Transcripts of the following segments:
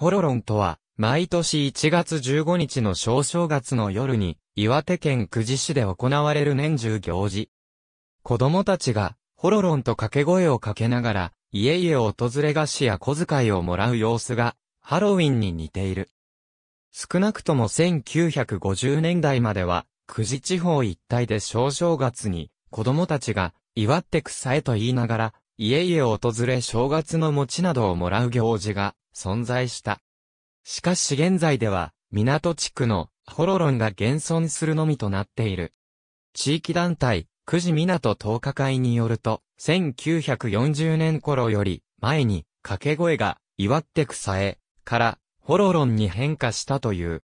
ホロロンとは、毎年1月15日の小正月の夜に、岩手県久慈市で行われる年中行事。子供たちが、ホロロンと掛け声をかけながら、家々を訪れ菓子や小遣いをもらう様子が、ハロウィンに似ている。少なくとも1950年代までは、久慈地方一帯で小正月に、子供たちが、祝って草へと言いながら、家々を訪れ正月の餅などをもらう行事が、存在した。しかし現在では、港地区のホロロンが現存するのみとなっている。地域団体、久慈港投日会によると、1940年頃より前に掛け声が祝って草へからホロロンに変化したという。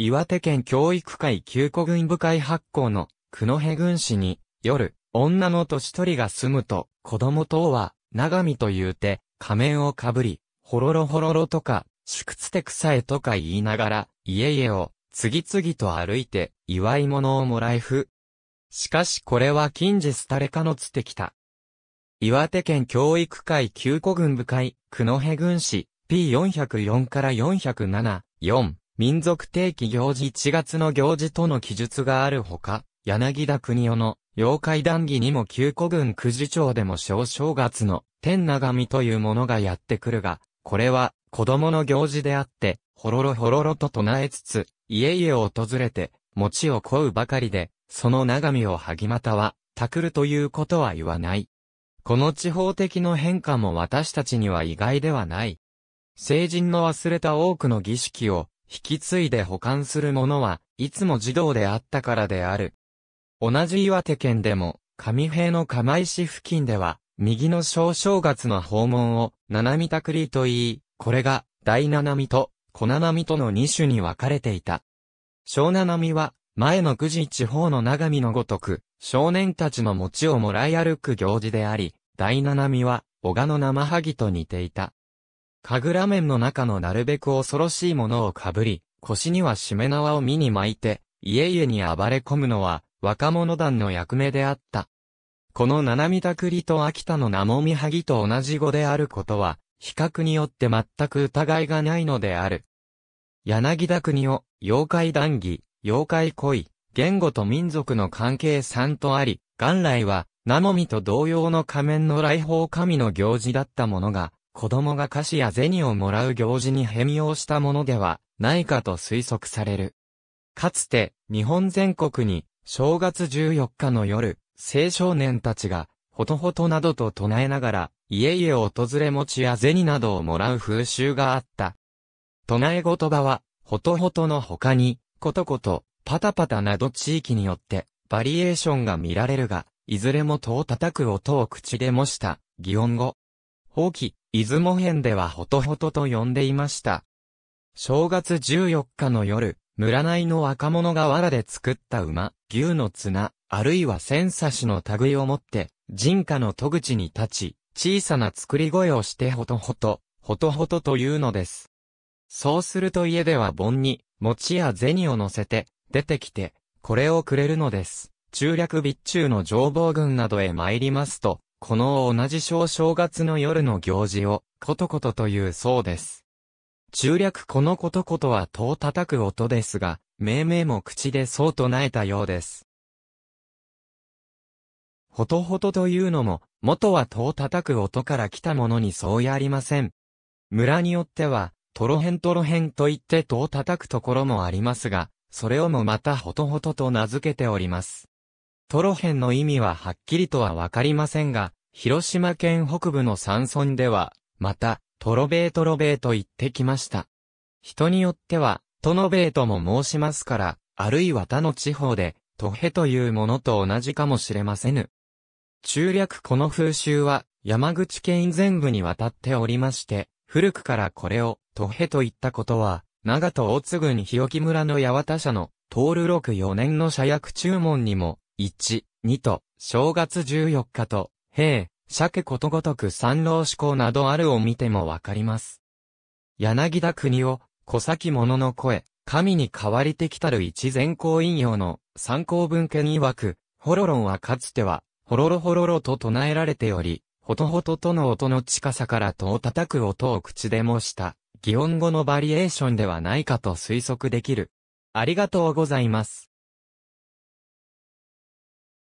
岩手県教育会旧古軍部会発行の久野辺軍師に夜、女の年取りが住むと子供等は長見というて仮面をかぶり、ほろろほろろとか、祝くつて臭えとか言いながら、家々を、次々と歩いて、祝い物をもらいふ。しかしこれは近日誰かのつてきた。岩手県教育会旧古軍部会、九戸軍市、P404 から407、4、民族定期行事1月の行事との記述があるほか、柳田国夫の、妖怪談義にも旧古軍九次町でも小正月の、天長みというものがやってくるが、これは子供の行事であって、ほろろほろろと唱えつつ、家々を訪れて、餅を乞うばかりで、その長身を萩たは、たくるということは言わない。この地方的の変化も私たちには意外ではない。成人の忘れた多くの儀式を、引き継いで保管するものは、いつも児童であったからである。同じ岩手県でも、上平の釜石付近では、右の小正月の訪問を、七味たくりと言い、これが、大七味と、小七味との二種に分かれていた。小七味は、前の九時地方の長見のごとく、少年たちの餅をもらい歩く行事であり、第七味は、小賀の生萩と似ていた。神楽面の中のなるべく恐ろしいものをかぶり、腰にはしめ縄を身に巻いて、家々に暴れ込むのは、若者団の役目であった。この七味くりと秋田の名もみはぎと同じ語であることは、比較によって全く疑いがないのである。柳田国を、妖怪談義、妖怪恋、言語と民族の関係んとあり、元来は、ナモミと同様の仮面の来訪神の行事だったものが、子供が菓子や銭をもらう行事に変容したものではないかと推測される。かつて、日本全国に、正月14日の夜、青少年たちが、ほとほとなどと唱えながら、家々を訪れ餅や銭などをもらう風習があった。唱え言葉は、ほとほとの他に、ことこと、パタパタなど地域によって、バリエーションが見られるが、いずれも戸を叩く音を口で模した、擬音語。法棄、出雲編ではほとほとと呼んでいました。正月14日の夜、村内の若者が藁で作った馬、牛の綱、あるいは千差しの類を持って、人家の戸口に立ち、小さな作り声をしてほとほと、ほとほとというのです。そうすると家では盆に、餅や銭を乗せて、出てきて、これをくれるのです。中略備中の情報軍などへ参りますと、この同じ小正月の夜の行事を、ことことというそうです。中略このことことは戸を叩く音ですが、命名も口でそう唱えたようです。ほとほとというのも、元は戸を叩く音から来たものにそうやりません。村によっては、トロヘントロヘンと言って戸を叩くところもありますが、それをもまたほとほとと名付けております。トロヘンの意味ははっきりとはわかりませんが、広島県北部の山村では、また、トロベートロベーと言ってきました。人によっては、トノベーとも申しますから、あるいは他の地方で、トヘというものと同じかもしれませぬ。中略この風習は、山口県全部にわたっておりまして、古くからこれを、トヘと言ったことは、長戸大津郡日置村の八幡社の、トール六四年の社役注文にも、1、2と、正月14日と、平、鮭ことごとく三郎志向などあるを見てもわかります。柳田国を、小先者の声、神に代わりてきたる一善行引用の参考文献曰く、ホロロンはかつては、ホロロホロロと唱えられており、ほとほととの音の近さから戸を叩く音を口でもした、擬音語のバリエーションではないかと推測できる。ありがとうございます。